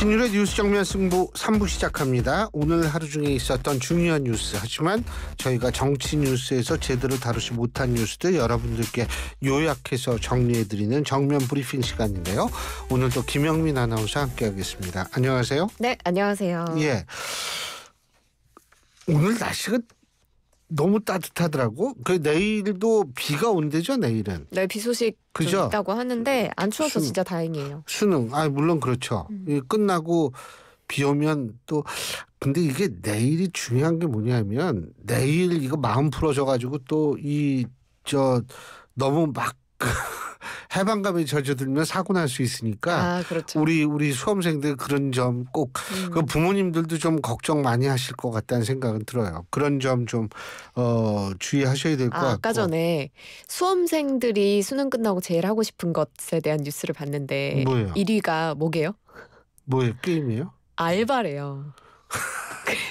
신율의 뉴스 정면 승부 3부 시작합니다. 오늘 하루 중에 있었던 중요한 뉴스 하지만 저희가 정치 뉴스에서 제대로 다루지 못한 뉴스들 여러분들께 요약해서 정리해드리는 정면 브리핑 시간인데요. 오늘도 김영민 아나운서 함께하겠습니다. 안녕하세요. 네, 안녕하세요. 예. 오늘 날씨가 너무 따뜻하더라고. 그 내일도 비가 온대죠 내일은. 네, 비 소식 그죠? 있다고 하는데 안 추워서 수능. 진짜 다행이에요. 수능, 아 물론 그렇죠. 음. 끝나고 비 오면 또 근데 이게 내일이 중요한 게 뭐냐면 내일 이거 마음 풀어져 가지고 또 이 저 너무 막 해방감이 젖어들면 사고 날 수 있으니까 아, 그렇죠. 우리 우리 수험생들 그런 점 꼭그 음. 부모님들도 좀 걱정 많이 하실 것 같다는 생각은 들어요. 그런 점 좀 어, 주의하셔야 될것 아, 같고. 아까 전에 수험생들이 수능 끝나고 제일 하고 싶은 것에 대한 뉴스를 봤는데 뭐예요? 1위가 뭐게요? 뭐예요? 게임이에요? 알바래요.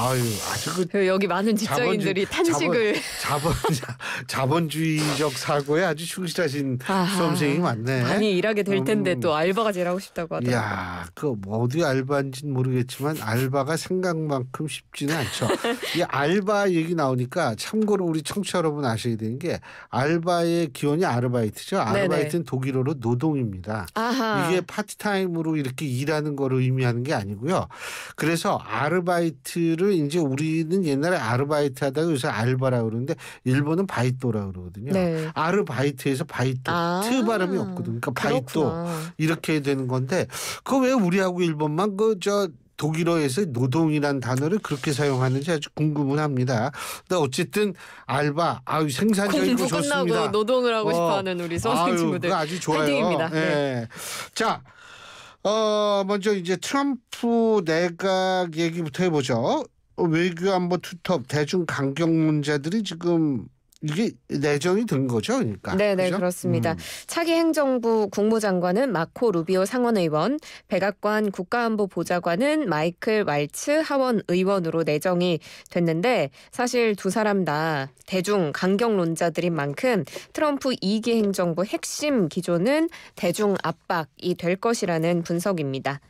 아유, 아주 그, 그 여기 많은 직장인들이 자본주, 탄식을 자본, 자본 주의적 사고에 아주 충실하신 아하, 수험생이 많네. 많이 일하게 될 텐데 음, 또 알바가 제일 하고 싶다고 하더라고 야, 그 어디 알바인지는 모르겠지만 알바가 생각만큼 쉽지는 않죠. 이 알바 얘기 나오니까 참고로 우리 청취자 여러분 아셔야 되는 게 알바의 기원이 아르바이트죠. 아르바이트는 네네. 독일어로 노동입니다. 아하. 이게 파트타임으로 이렇게 일하는 거를 의미하는 게 아니고요. 그래서 아르바이트를 그거를 이제 우리는 옛날에 아르바이트 하다가 요새 알바라 고 그러는데 일본은 바이또라고 그러거든요. 네. 아르바이트에서 바이또 아~ 트 발음이 없거든. 요 그러니까 그렇구나. 바이토 이렇게 되는 건데 그거 왜 우리하고 일본만 그 저 독일어에서 노동이란 단어를 그렇게 사용하는지 아주 궁금은 합니다. 근데 어쨌든 알바 아유 생산적이고 그 좋습니다. 끝나고 노동을 하고 어, 싶어하는 우리 서울 친구들 아주 좋아요. 파이팅입니다. 네. 예. 네. 자. 어, 먼저 이제 트럼프 내각 얘기부터 해보죠. 외교안보 어, 그 뭐 투톱 대중 강경 문제들이 지금 이게 내정이 된 거죠, 그러니까. 네, 네, 그렇습니다. 음. 차기 행정부 국무장관은 마코 루비오 상원의원, 백악관 국가안보보좌관은 마이클 왈츠 하원 의원으로 내정이 됐는데 사실 두 사람 다 대중 강경론자들인 만큼 트럼프 2기 행정부 핵심 기조는 대중 압박이 될 것이라는 분석입니다.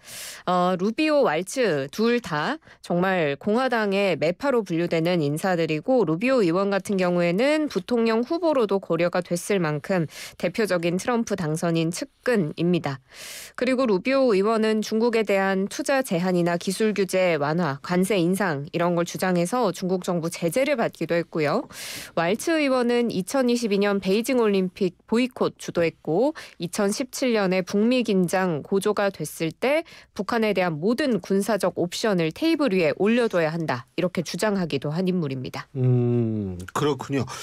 어, 루비오 왈츠 둘 다 정말 공화당의 매파로 분류되는 인사들이고 루비오 의원 같은 경우에는 차는 부통령 후보로도 고려가 됐을 만큼 대표적인 트럼프 당선인 측근입니다. 그리고 루비오 의원은 중국에 대한 투자 제한이나 기술 규제 완화, 관세 인상 이런 걸 주장해서 중국 정부 제재를 받기도 했고요. 왈츠 의원은 2022년 베이징 올림픽 보이콧 주도했고 2017년에 북미 긴장 고조가 됐을 때 북한에 대한 모든 군사적 옵션을 테이블 위에 올려둬야 한다 이렇게 주장하기도 한 인물입니다. 음 그렇군요.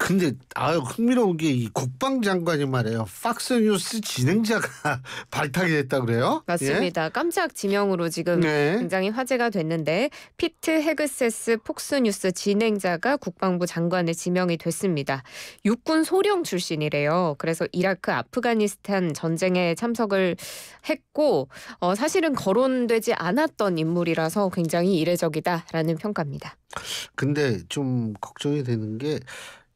근데 아유 흥미로운 게 이 국방장관이 말이에요. 팍스뉴스 진행자가 발탁이 됐다 그래요? 예? 맞습니다. 예? 깜짝 지명으로 지금 네. 굉장히 화제가 됐는데 피트 헤그세스 폭스뉴스 진행자가 국방부 장관에 지명이 됐습니다. 육군 소령 출신이래요. 그래서 이라크 아프가니스탄 전쟁에 참석을 했고 어, 사실은 거론되지 않았던 인물이라서 굉장히 이례적이다라는 평가입니다. 근데 좀 걱정이 되는 게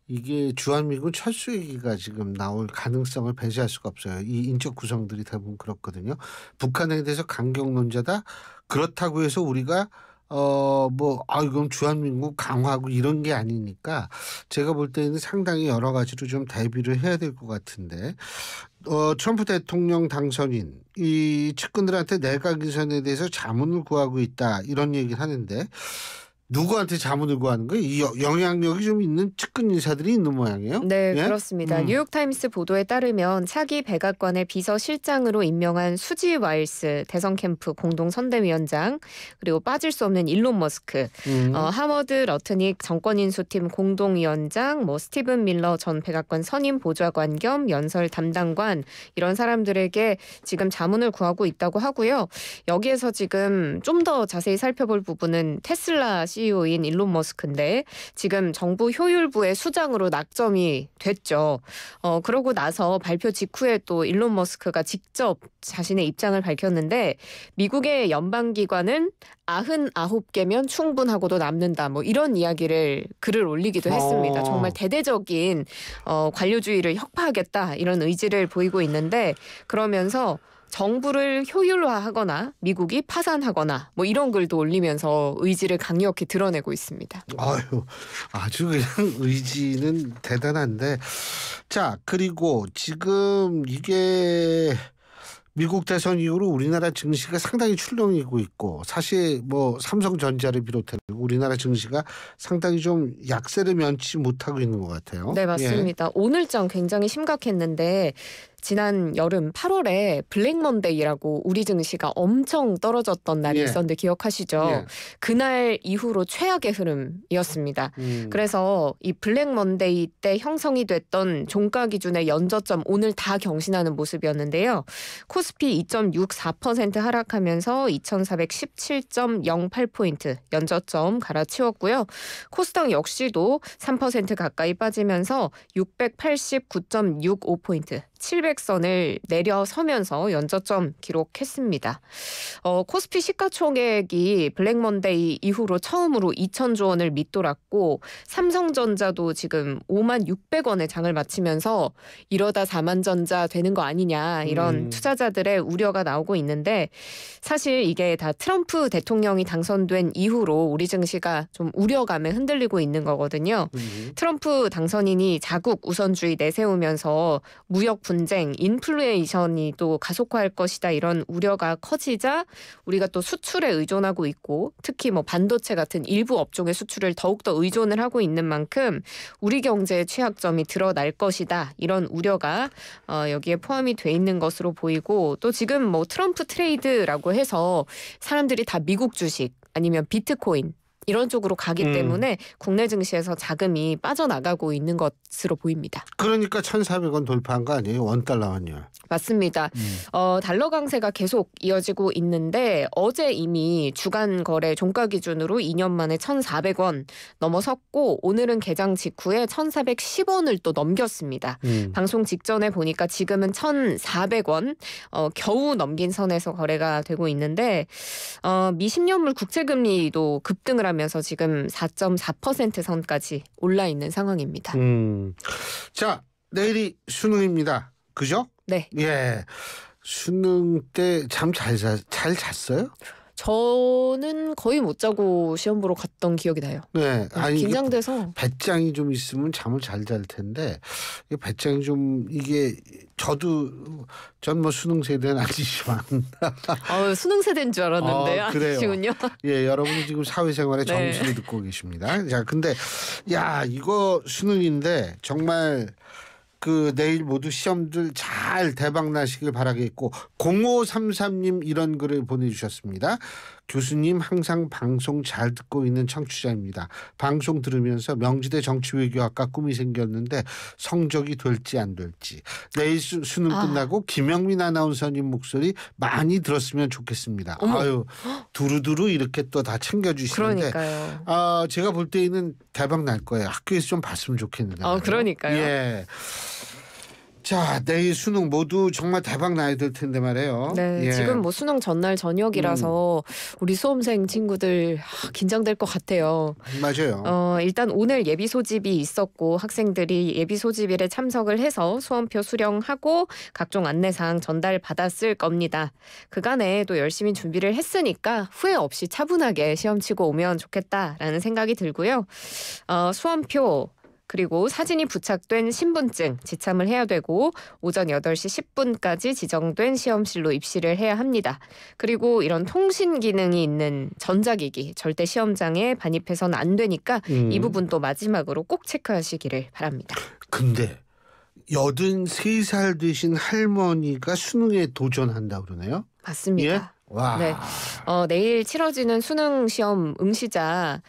이게 주한미군 철수 얘기가 지금 나올 가능성을 배제할 수가 없어요. 이 인적 구성들이 대부분 그렇거든요. 북한에 대해서 강경논자다 그렇다고 해서 우리가 어 뭐 아 이건 주한민국 강화하고 이런 게 아니니까 제가 볼 때는 상당히 여러 가지로 좀 대비를 해야 될 것 같은데 어 트럼프 대통령 당선인 이 측근들한테 내각 인선에 대해서 자문을 구하고 있다 이런 얘기를 하는데 누구한테 자문을 구하는 거예요? 이 영향력이 좀 있는 측근 인사들이 있는 모양이에요? 네, 예? 그렇습니다. 음. 뉴욕타임스 보도에 따르면 차기 백악관의 비서실장으로 임명한 수지 와일스 대선 캠프 공동 선대위원장 그리고 빠질 수 없는 일론 머스크, 음. 어, 하워드 러트닉 정권 인수팀 공동 위원장, 뭐 스티븐 밀러 전 백악관 선임 보좌관 겸 연설 담당관 이런 사람들에게 지금 자문을 구하고 있다고 하고요. 여기에서 지금 좀 더 자세히 살펴볼 부분은 테슬라 시 CEO인 일론 머스크인데 지금 정부 효율부의 수장으로 낙점이 됐죠. 어, 그러고 나서 발표 직후에 또 일론 머스크가 직접 자신의 입장을 밝혔는데 미국의 연방기관은 아흔 아홉 개면 충분하고도 남는다. 뭐 이런 이야기를 글을 올리기도 어. 했습니다. 정말 대대적인 어, 관료주의를 혁파하겠다 이런 의지를 보이고 있는데 그러면서 정부를 효율화하거나 미국이 파산하거나 뭐 이런 글도 올리면서 의지를 강력히 드러내고 있습니다. 아유, 아주 그냥 의지는 대단한데. 자, 그리고 지금 이게 미국 대선 이후로 우리나라 증시가 상당히 출렁이고 있고 사실 뭐 삼성전자를 비롯해 우리나라 증시가 상당히 좀 약세를 면치 못하고 있는 것 같아요. 네 맞습니다. 예. 오늘장 굉장히 심각했는데 지난 여름 8월에 블랙먼데이라고 우리 증시가 엄청 떨어졌던 날이 예. 있었는데 기억하시죠? 예. 그날 이후로 최악의 흐름이었습니다. 음. 그래서 이 블랙먼데이 때 형성이 됐던 종가 기준의 연저점 오늘 다 경신하는 모습이었는데요. 코스피 2.64% 하락하면서 2417.08포인트 연저점 갈아치웠고요. 코스닥 역시도 3% 가까이 빠지면서 689.65포인트 700선을 내려서면서 연저점 기록했습니다. 어, 코스피 시가총액이 블랙먼데이 이후로 처음으로 2천조 원을 밑돌았고 삼성전자도 지금 5만 600원에 장을 마치면서 이러다 4만전자 되는 거 아니냐 이런 음. 투자자들의 우려가 나오고 있는데 사실 이게 다 트럼프 대통령이 당선된 이후로 우리 증시가 좀 우려감에 흔들리고 있는 거거든요. 음. 트럼프 당선인이 자국 우선주의 내세우면서 무역 분 분쟁, 인플레이션이 또 가속화할 것이다 이런 우려가 커지자 우리가 또 수출에 의존하고 있고 특히 뭐 반도체 같은 일부 업종의 수출을 더욱더 의존을 하고 있는 만큼 우리 경제의 취약점이 드러날 것이다 이런 우려가 어, 여기에 포함이 돼 있는 것으로 보이고 또 지금 뭐 트럼프 트레이드라고 해서 사람들이 다 미국 주식 아니면 비트코인 이런 쪽으로 가기 음. 때문에 국내 증시에서 자금이 빠져나가고 있는 것으로 보입니다. 그러니까 1,400원 돌파한 거 아니에요? 원달러 환율. 맞습니다. 음. 어, 달러 강세가 계속 이어지고 있는데 어제 이미 주간 거래 종가 기준으로 2년 만에 1,400원 넘어섰고 오늘은 개장 직후에 1,410원을 또 넘겼습니다. 음. 방송 직전에 보니까 지금은 1,400원 어, 겨우 넘긴 선에서 거래가 되고 있는데 어, 미십년물 국채 금리도 급등을 하면서 지금 4.4% 선까지 올라 있는 상황입니다. 음. 자, 내일이 수능입니다. 그죠? 네. 예. 수능 때잠잘잘 잤어요? 저는 거의 못 자고 시험 보러 갔던 기억이 나요. 네, 네 아니, 긴장돼서 배짱이 좀 있으면 잠을 잘 잘 텐데 배짱이 좀 이게 저도 전 뭐 수능 세대는 아니지만 어, 수능 세대인 줄 알았는데 어, 아니시군요. 예, 여러분 지금 사회생활의 네. 정신을 듣고 계십니다. 자, 근데 야 이거 수능인데 정말. 그 내일 모두 시험들 잘 대박 나시길 바라겠고 0533님 이런 글을 보내주셨습니다. 교수님 항상 방송 잘 듣고 있는 청취자입니다. 방송 들으면서 명지대 정치외교학과 꿈이 생겼는데 성적이 될지 안 될지 내일 수, 능 아. 끝나고 아. 김영민 아나운서님 목소리 많이 들었으면 좋겠습니다. 어머. 아유 두루두루 이렇게 또 다 챙겨주시는데 아, 제가 볼 때에는 대박 날 거예요. 학교에서 좀 봤으면 좋겠는데. 어, 그러니까요. 예. 자 내일 수능 모두 정말 대박 나야 될 텐데 말이에요. 네, 예. 지금 뭐 수능 전날 저녁이라서 음. 우리 수험생 친구들 하, 긴장될 것 같아요. 맞아요. 어, 일단 오늘 예비 소집이 있었고 학생들이 예비 소집일에 참석을 해서 수험표 수령하고 각종 안내사항 전달 받았을 겁니다. 그간에 또 열심히 준비를 했으니까 후회 없이 차분하게 시험 치고 오면 좋겠다라는 생각이 들고요. 어, 수험표 그리고 사진이 부착된 신분증 지참을 해야 되고 오전 8시 10분까지 지정된 시험실로 입시를 해야 합니다. 그리고 이런 통신 기능이 있는 전자기기 절대 시험장에 반입해서는 안 되니까 음. 이 부분도 마지막으로 꼭 체크하시기를 바랍니다. 근데 여든 세살 되신 할머니가 수능에 도전한다 그러네요. 맞습니다. 예? 와. 네. 어, 내일 치러지는 수능 시험 응시자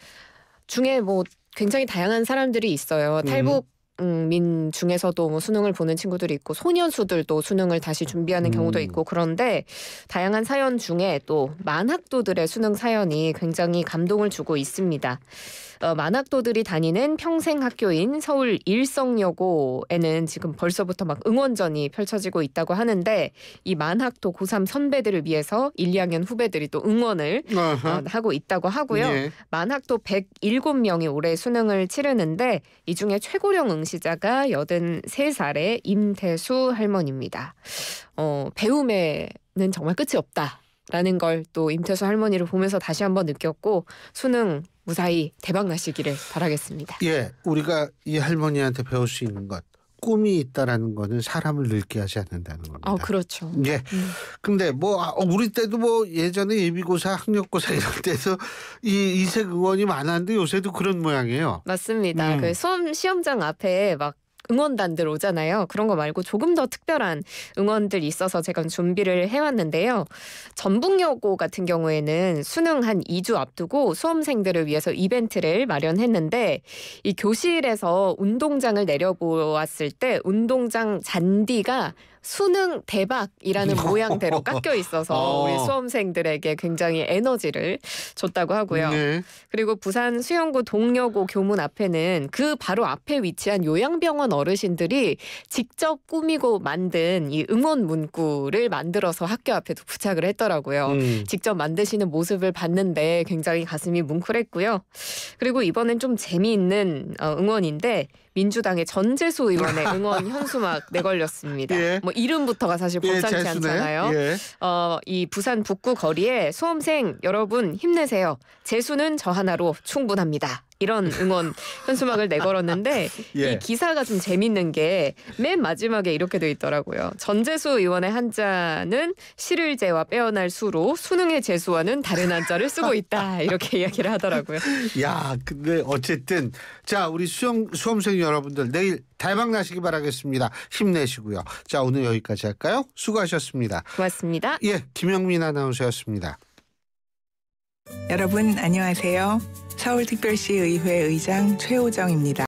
중에 뭐 굉장히 다양한 사람들이 있어요. 음. 탈북 음, 민 중에서도 뭐 수능을 보는 친구들이 있고 소년수들도 수능을 다시 준비하는 음. 경우도 있고 그런데 다양한 사연 중에 또 만학도들의 수능 사연이 굉장히 감동을 주고 있습니다. 어, 만학도들이 다니는 평생학교인 서울 일성여고에는 지금 벌써부터 막 응원전이 펼쳐지고 있다고 하는데 이 만학도 고3 선배들을 위해서 1, 2학년 후배들이 또 응원을 어, 하고 있다고 하고요. 네. 만학도 107명이 올해 수능을 치르는데 이 중에 최고령 응시자가 83살의 임태수 할머니입니다. 어, 배움에는 정말 끝이 없다. 라는 걸 또 임태수 할머니를 보면서 다시 한번 느꼈고 수능 무사히 대박 나시기를 바라겠습니다. 예, 우리가 이 할머니한테 배울 수 있는 것 꿈이 있다라는 거는 사람을 늙게 하지 않는다는 겁니다. 아, 그렇죠. 예. 음. 근데 뭐 아, 어, 우리 때도 뭐 예전에 예비고사, 학력고사 이런 때도 이 이색 의원이 많았는데 요새도 그런 모양이에요. 맞습니다. 음. 그 수험 시험장 앞에 막 응원단들 오잖아요. 그런 거 말고 조금 더 특별한 응원들 있어서 제가 준비를 해왔는데요. 전북여고 같은 경우에는 수능 한 2주 앞두고 수험생들을 위해서 이벤트를 마련했는데 이 교실에서 운동장을 내려보았을 때 운동장 잔디가 수능 대박이라는 음. 모양대로 깎여 있어서 어. 우리 수험생들에게 굉장히 에너지를 줬다고 하고요. 네. 그리고 부산 수영구 동여고 교문 앞에는 그 바로 앞에 위치한 요양병원 어르신들이 직접 꾸미고 만든 이 응원 문구를 만들어서 학교 앞에도 부착을 했더라고요. 음. 직접 만드시는 모습을 봤는데 굉장히 가슴이 뭉클했고요. 그리고 이번엔 좀 재미있는 어, 응원인데 민주당의 전재수 의원의 응원 현수막 내걸렸습니다. 예. 뭐 이름부터가 사실 예, 범상치 예, 않잖아요. 예. 어, 이 부산 북구 거리에 수험생 여러분 힘내세요. 재수는 저 하나로 충분합니다. 이런 응원 현수막을 내걸었는데 예. 이 기사가 좀 재밌는 게 맨 마지막에 이렇게 돼 있더라고요. 전재수 의원의 한자는 실을제와 빼어날 수로 수능의 재수와는 다른 한자를 쓰고 있다 이렇게 이야기를 하더라고요. 야 근데 어쨌든 자 우리 수험 수험생 여러분들 내일 대박 나시기 바라겠습니다. 힘내시고요. 자 오늘 여기까지 할까요? 수고하셨습니다. 고맙습니다. 예 김영민 아나운서였습니다. 여러분 안녕하세요. 서울특별시의회 의장 최호정입니다.